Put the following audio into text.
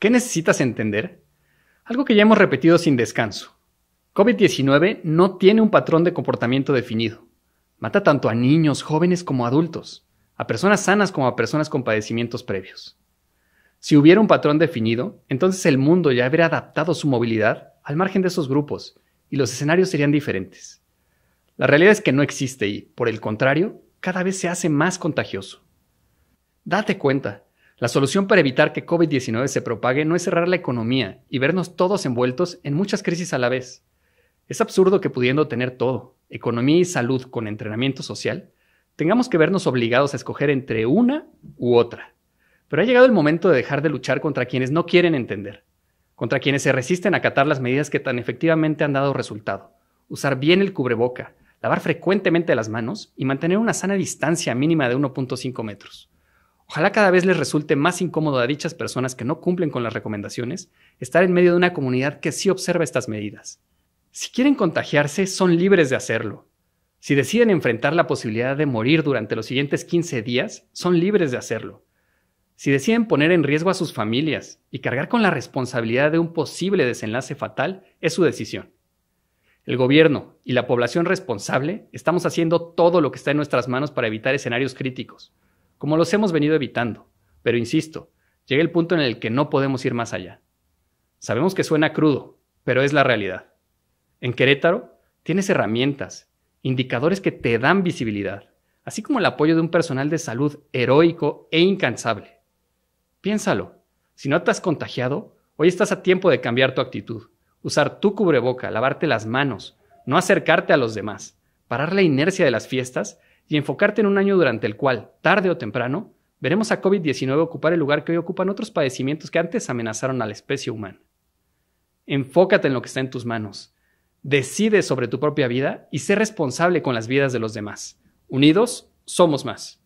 ¿Qué necesitas entender? Algo que ya hemos repetido sin descanso. COVID-19 no tiene un patrón de comportamiento definido. Mata tanto a niños, jóvenes como adultos, a personas sanas como a personas con padecimientos previos. Si hubiera un patrón definido, entonces el mundo ya habría adaptado su movilidad al margen de esos grupos y los escenarios serían diferentes. La realidad es que no existe y, por el contrario, cada vez se hace más contagioso. Date cuenta, la solución para evitar que COVID-19 se propague no es cerrar la economía y vernos todos envueltos en muchas crisis a la vez. Es absurdo que pudiendo tener todo, economía y salud con entrenamiento social, tengamos que vernos obligados a escoger entre una u otra. Pero ha llegado el momento de dejar de luchar contra quienes no quieren entender, contra quienes se resisten a acatar las medidas que tan efectivamente han dado resultado. Usar bien el cubreboca, lavar frecuentemente las manos y mantener una sana distancia mínima de 1.5 metros. Ojalá cada vez les resulte más incómodo a dichas personas que no cumplen con las recomendaciones estar en medio de una comunidad que sí observa estas medidas. Si quieren contagiarse, son libres de hacerlo. Si deciden enfrentar la posibilidad de morir durante los siguientes 15 días, son libres de hacerlo. Si deciden poner en riesgo a sus familias y cargar con la responsabilidad de un posible desenlace fatal, es su decisión. El gobierno y la población responsable estamos haciendo todo lo que está en nuestras manos para evitar escenarios críticos como los hemos venido evitando. Pero insisto, llega el punto en el que no podemos ir más allá. Sabemos que suena crudo, pero es la realidad. En Querétaro tienes herramientas, indicadores que te dan visibilidad, así como el apoyo de un personal de salud heroico e incansable. Piénsalo, si no te has contagiado, hoy estás a tiempo de cambiar tu actitud, usar tu cubreboca, lavarte las manos, no acercarte a los demás, parar la inercia de las fiestas y enfocarte en un año durante el cual, tarde o temprano, veremos a COVID-19 ocupar el lugar que hoy ocupan otros padecimientos que antes amenazaron a la especie humana. Enfócate en lo que está en tus manos. Decide sobre tu propia vida y sé responsable con las vidas de los demás. Unidos, somos más.